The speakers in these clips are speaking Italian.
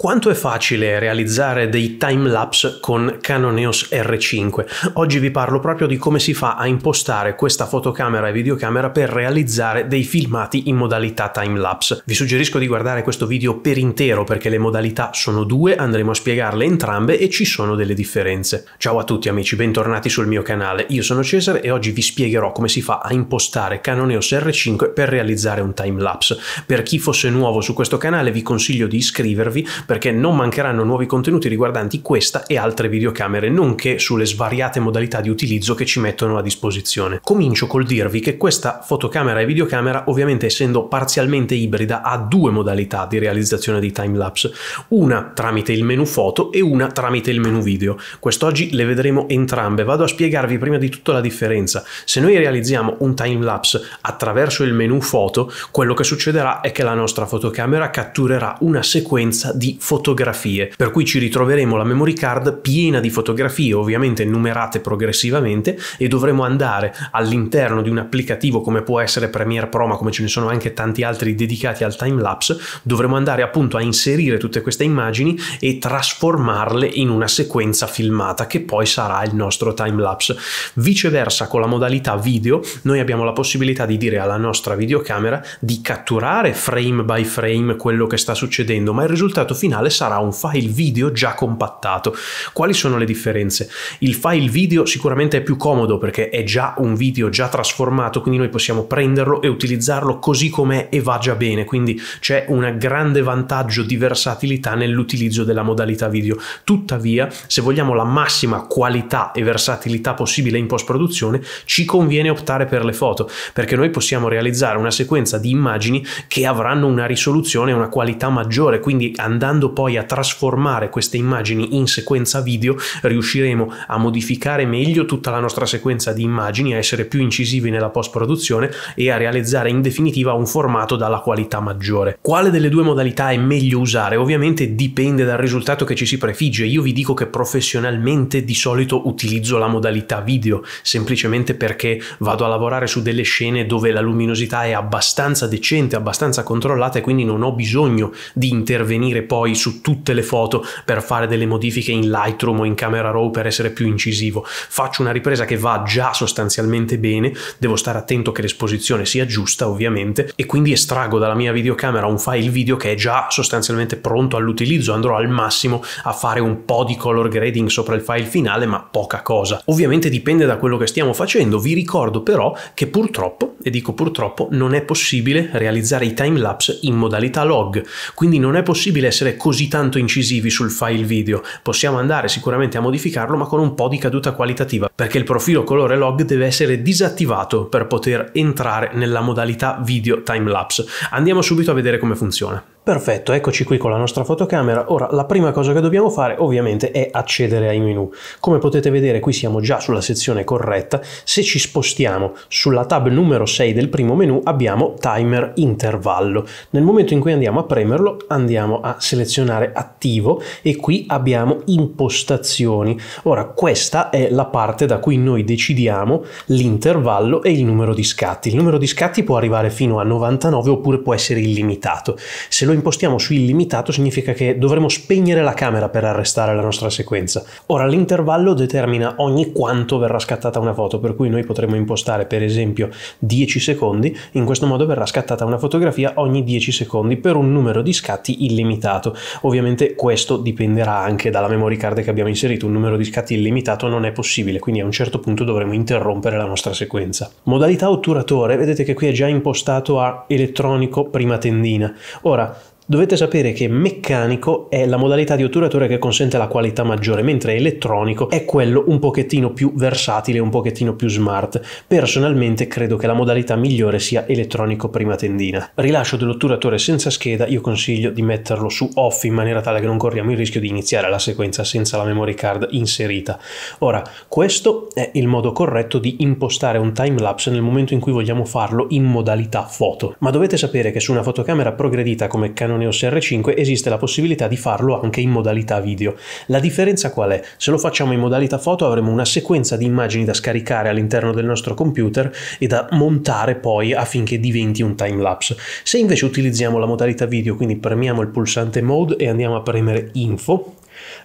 Quanto è facile realizzare dei timelapse con Canon EOS R5? Oggi vi parlo proprio di come si fa a impostare questa fotocamera e videocamera per realizzare dei filmati in modalità timelapse. Vi suggerisco di guardare questo video per intero perché le modalità sono due, andremo a spiegarle entrambe e ci sono delle differenze. Ciao a tutti amici, bentornati sul mio canale. Io sono Cesare e oggi vi spiegherò come si fa a impostare Canon EOS R5 per realizzare un timelapse. Per chi fosse nuovo su questo canale vi consiglio di iscrivervi perché non mancheranno nuovi contenuti riguardanti questa e altre videocamere, nonché sulle svariate modalità di utilizzo che ci mettono a disposizione. Comincio col dirvi che questa fotocamera e videocamera, ovviamente essendo parzialmente ibrida, ha due modalità di realizzazione di timelapse, una tramite il menu foto e una tramite il menu video. Quest'oggi le vedremo entrambe, vado a spiegarvi prima di tutto la differenza. Se noi realizziamo un timelapse attraverso il menu foto, quello che succederà è che la nostra fotocamera catturerà una sequenza di fotografie, per cui ci ritroveremo la memory card piena di fotografie, ovviamente numerate progressivamente, e dovremo andare all'interno di un applicativo come può essere Premiere Pro, ma come ce ne sono anche tanti altri dedicati al timelapse, dovremo andare appunto a inserire tutte queste immagini e trasformarle in una sequenza filmata che poi sarà il nostro timelapse. Viceversa con la modalità video noi abbiamo la possibilità di dire alla nostra videocamera di catturare frame by frame quello che sta succedendo, ma il risultato finale finale sarà un file video già compattato. Quali sono le differenze? Il file video sicuramente è più comodo perché è già un video già trasformato, quindi noi possiamo prenderlo e utilizzarlo così com'è e va già bene, quindi c'è un grande vantaggio di versatilità nell'utilizzo della modalità video. Tuttavia, se vogliamo la massima qualità e versatilità possibile in post-produzione, ci conviene optare per le foto, perché noi possiamo realizzare una sequenza di immagini che avranno una risoluzione e una qualità maggiore, quindi andando andando poi a trasformare queste immagini in sequenza video riusciremo a modificare meglio tutta la nostra sequenza di immagini, a essere più incisivi nella post produzione e a realizzare in definitiva un formato dalla qualità maggiore. Quale delle due modalità è meglio usare? Ovviamente dipende dal risultato che ci si prefigge, io vi dico che professionalmente di solito utilizzo la modalità video, semplicemente perché vado a lavorare su delle scene dove la luminosità è abbastanza decente, abbastanza controllata e quindi non ho bisogno di intervenire poi poi su tutte le foto per fare delle modifiche in Lightroom o in Camera Raw per essere più incisivo. Faccio una ripresa che va già sostanzialmente bene, devo stare attento che l'esposizione sia giusta ovviamente e quindi estraggo dalla mia videocamera un file video che è già sostanzialmente pronto all'utilizzo, andrò al massimo a fare un po' di color grading sopra il file finale ma poca cosa. Ovviamente dipende da quello che stiamo facendo, vi ricordo però che purtroppo, e dico purtroppo, non è possibile realizzare i timelapse in modalità log, quindi non è possibile essere così tanto incisivi sul file video, possiamo andare sicuramente a modificarlo ma con un po' di caduta qualitativa perché il profilo colore log deve essere disattivato per poter entrare nella modalità video timelapse. Andiamo subito a vedere come funziona. Perfetto, eccoci qui con la nostra fotocamera. Ora, la prima cosa che dobbiamo fare ovviamente è accedere ai menu. Come potete vedere qui siamo già sulla sezione corretta. Se ci spostiamo sulla tab numero 6 del primo menu abbiamo timer intervallo. Nel momento in cui andiamo a premerlo andiamo a selezionare attivo e qui abbiamo impostazioni. Ora, questa è la parte da cui noi decidiamo l'intervallo e il numero di scatti. Il numero di scatti può arrivare fino a 99 oppure può essere illimitato. Se lo impostiamo su illimitato significa che dovremo spegnere la camera per arrestare la nostra sequenza. Ora l'intervallo determina ogni quanto verrà scattata una foto, per cui noi potremo impostare per esempio 10 secondi, in questo modo verrà scattata una fotografia ogni 10 secondi per un numero di scatti illimitato. Ovviamente questo dipenderà anche dalla memory card che abbiamo inserito, un numero di scatti illimitato non è possibile, quindi a un certo punto dovremo interrompere la nostra sequenza. Modalità otturatore, vedete che qui è già impostato a elettronico prima tendina. Ora, Dovete sapere che meccanico è la modalità di otturatura che consente la qualità maggiore, mentre elettronico è quello un pochettino più versatile, un pochettino più smart. Personalmente credo che la modalità migliore sia elettronico prima tendina. Rilascio dell'otturatore senza scheda, io consiglio di metterlo su off in maniera tale che non corriamo il rischio di iniziare la sequenza senza la memory card inserita. Ora, questo è il modo corretto di impostare un timelapse nel momento in cui vogliamo farlo in modalità foto. Ma dovete sapere che su una fotocamera progredita come Canon Canon R5 esiste la possibilità di farlo anche in modalità video. La differenza qual è? Se lo facciamo in modalità foto avremo una sequenza di immagini da scaricare all'interno del nostro computer e da montare poi affinché diventi un timelapse. Se invece utilizziamo la modalità video, quindi premiamo il pulsante mode e andiamo a premere info,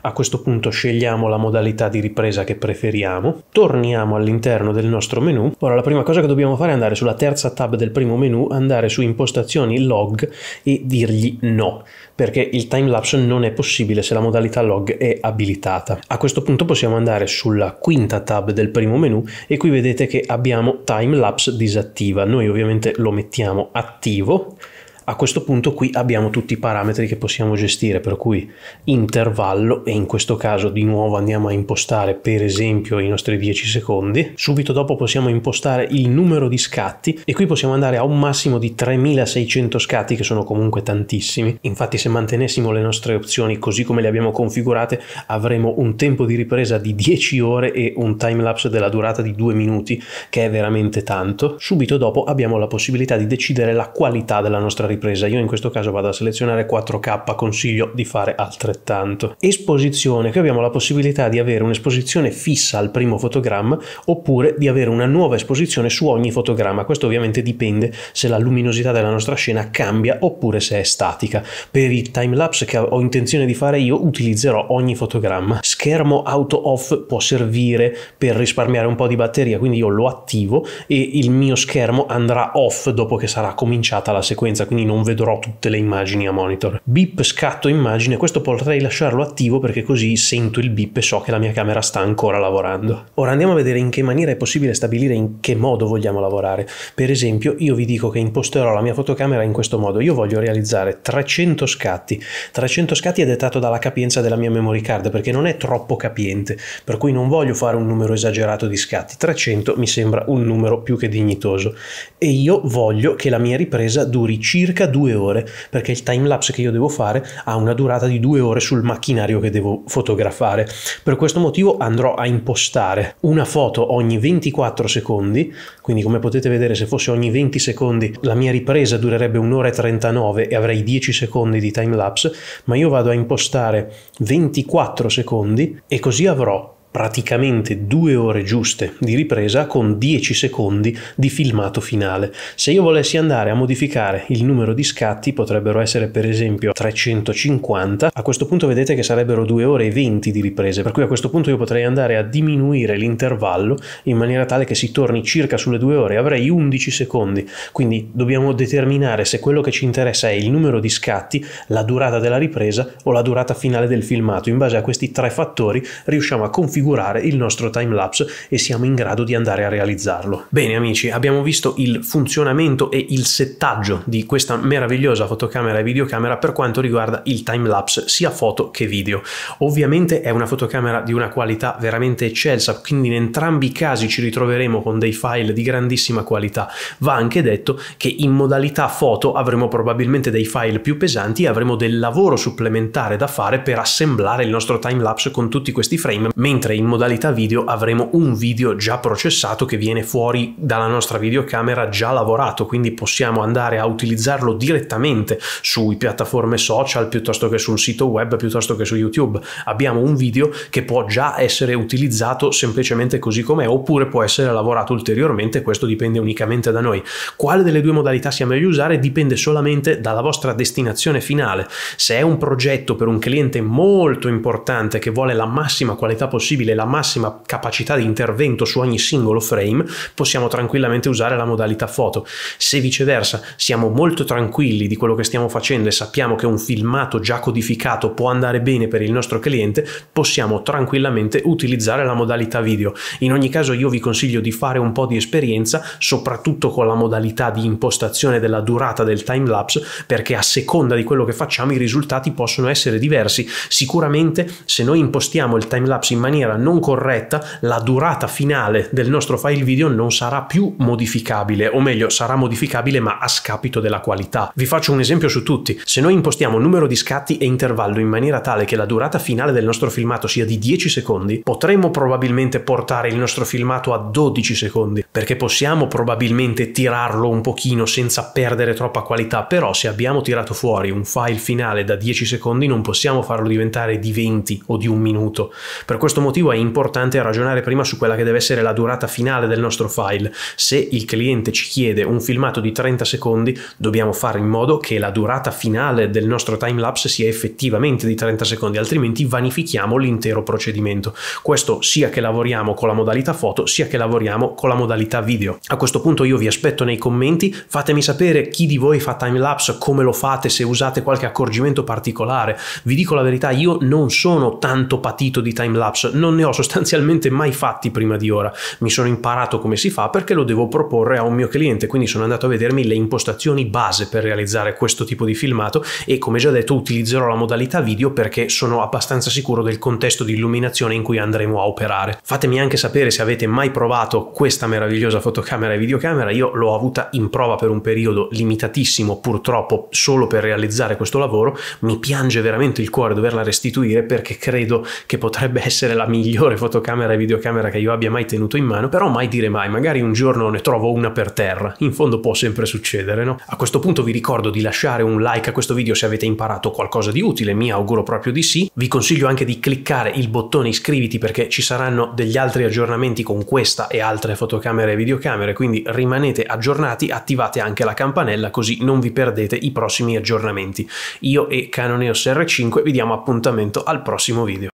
a questo punto scegliamo la modalità di ripresa che preferiamo, torniamo all'interno del nostro menu. Ora la prima cosa che dobbiamo fare è andare sulla terza tab del primo menu, andare su impostazioni log e dirgli no, perché il timelapse non è possibile se la modalità log è abilitata. A questo punto possiamo andare sulla quinta tab del primo menu e qui vedete che abbiamo timelapse disattiva. Noi ovviamente lo mettiamo attivo a questo punto qui abbiamo tutti i parametri che possiamo gestire, per cui intervallo, e in questo caso di nuovo andiamo a impostare per esempio i nostri 10 secondi, subito dopo possiamo impostare il numero di scatti e qui possiamo andare a un massimo di 3600 scatti che sono comunque tantissimi, infatti se mantenessimo le nostre opzioni così come le abbiamo configurate avremo un tempo di ripresa di 10 ore e un timelapse della durata di 2 minuti che è veramente tanto, subito dopo abbiamo la possibilità di decidere la qualità della nostra ripresa ripresa. Io in questo caso vado a selezionare 4K, consiglio di fare altrettanto. Esposizione, qui abbiamo la possibilità di avere un'esposizione fissa al primo fotogramma oppure di avere una nuova esposizione su ogni fotogramma. Questo ovviamente dipende se la luminosità della nostra scena cambia oppure se è statica. Per i timelapse che ho intenzione di fare io utilizzerò ogni fotogramma. Schermo auto off può servire per risparmiare un po' di batteria, quindi io lo attivo e il mio schermo andrà off dopo che sarà cominciata la sequenza, quindi immagini non vedrò tutte le immagini a monitor. Bip scatto immagine, questo potrei lasciarlo attivo perché così sento il bip e so che la mia camera sta ancora lavorando. Ora andiamo a vedere in che maniera è possibile stabilire in che modo vogliamo lavorare. Per esempio io vi dico che imposterò la mia fotocamera in questo modo, io voglio realizzare 300 scatti. 300 scatti è dettato dalla capienza della mia memory card perché non è troppo capiente, per cui non voglio fare un numero esagerato di scatti, 300 mi sembra un numero più che dignitoso e io voglio che la mia ripresa duri circa circa due ore, perché il time lapse che io devo fare ha una durata di due ore sul macchinario che devo fotografare. Per questo motivo andrò a impostare una foto ogni 24 secondi, quindi come potete vedere se fosse ogni 20 secondi la mia ripresa durerebbe un'ora e 39 e avrei 10 secondi di time lapse, ma io vado a impostare 24 secondi e così avrò praticamente due ore giuste di ripresa con 10 secondi di filmato finale. Se io volessi andare a modificare il numero di scatti, potrebbero essere per esempio 350, a questo punto vedete che sarebbero 2 ore e 20 di riprese, per cui a questo punto io potrei andare a diminuire l'intervallo in maniera tale che si torni circa sulle 2 ore, avrei 11 secondi, quindi dobbiamo determinare se quello che ci interessa è il numero di scatti, la durata della ripresa o la durata finale del filmato. In base a questi tre fattori riusciamo a configurare configurare il nostro timelapse e siamo in grado di andare a realizzarlo. Bene amici, abbiamo visto il funzionamento e il settaggio di questa meravigliosa fotocamera e videocamera per quanto riguarda il timelapse sia foto che video. Ovviamente è una fotocamera di una qualità veramente eccelsa, quindi in entrambi i casi ci ritroveremo con dei file di grandissima qualità. Va anche detto che in modalità foto avremo probabilmente dei file più pesanti e avremo del lavoro supplementare da fare per assemblare il nostro timelapse con tutti questi frame, mentre mentre in modalità video avremo un video già processato che viene fuori dalla nostra videocamera già lavorato, quindi possiamo andare a utilizzarlo direttamente sui piattaforme social piuttosto che su un sito web piuttosto che su YouTube. Abbiamo un video che può già essere utilizzato semplicemente così com'è oppure può essere lavorato ulteriormente, questo dipende unicamente da noi. Quale delle due modalità sia meglio usare dipende solamente dalla vostra destinazione finale. Se è un progetto per un cliente molto importante che vuole la massima qualità possibile possibile la massima capacità di intervento su ogni singolo frame, possiamo tranquillamente usare la modalità foto. Se viceversa siamo molto tranquilli di quello che stiamo facendo e sappiamo che un filmato già codificato può andare bene per il nostro cliente, possiamo tranquillamente utilizzare la modalità video. In ogni caso io vi consiglio di fare un po' di esperienza, soprattutto con la modalità di impostazione della durata del time lapse, perché a seconda di quello che facciamo i risultati possono essere diversi. Sicuramente se noi impostiamo il time lapse in maniera maniera non corretta, la durata finale del nostro file video non sarà più modificabile, o meglio sarà modificabile ma a scapito della qualità. Vi faccio un esempio su tutti. Se noi impostiamo numero di scatti e intervallo in maniera tale che la durata finale del nostro filmato sia di 10 secondi, potremmo probabilmente portare il nostro filmato a 12 secondi, perché possiamo probabilmente tirarlo un pochino senza perdere troppa qualità, però se abbiamo tirato fuori un file finale da 10 secondi non possiamo farlo diventare di 20 o di un minuto. Per questo motivo più è importante ragionare prima su quella che deve essere la durata finale del nostro file. Se il cliente ci chiede un filmato di 30 secondi, dobbiamo fare in modo che la durata finale del nostro timelapse sia effettivamente di 30 secondi, altrimenti vanifichiamo l'intero procedimento. Questo sia che lavoriamo con la modalità foto, sia che lavoriamo con la modalità video. A questo punto io vi aspetto nei commenti, fatemi sapere chi di voi fa timelapse, come lo fate, se usate qualche accorgimento particolare. Vi dico la verità, io non sono tanto patito di timelapse, non ne ho sostanzialmente mai fatti prima di ora. Mi sono imparato come si fa perché lo devo proporre a un mio cliente, quindi sono andato a vedermi le impostazioni base per realizzare questo tipo di filmato e come già detto utilizzerò la modalità video perché sono abbastanza sicuro del contesto di illuminazione in cui andremo a operare. Fatemi anche sapere se avete mai provato questa meravigliosa fotocamera e videocamera, io l'ho avuta in prova per un periodo limitatissimo purtroppo solo per realizzare questo lavoro, mi piange veramente il cuore doverla restituire perché credo che potrebbe essere la migliore fotocamera e videocamera che io abbia mai tenuto in mano, però mai dire mai, magari un giorno ne trovo una per terra, in fondo può sempre succedere, no? A questo punto vi ricordo di lasciare un like a questo video se avete imparato qualcosa di utile, mi auguro proprio di sì, vi consiglio anche di cliccare il bottone iscriviti perché ci saranno degli altri aggiornamenti con questa e altre fotocamere e videocamere, quindi rimanete aggiornati, attivate anche la campanella così non vi perdete i prossimi aggiornamenti. Io e Canoneos R5 vi diamo appuntamento al prossimo video.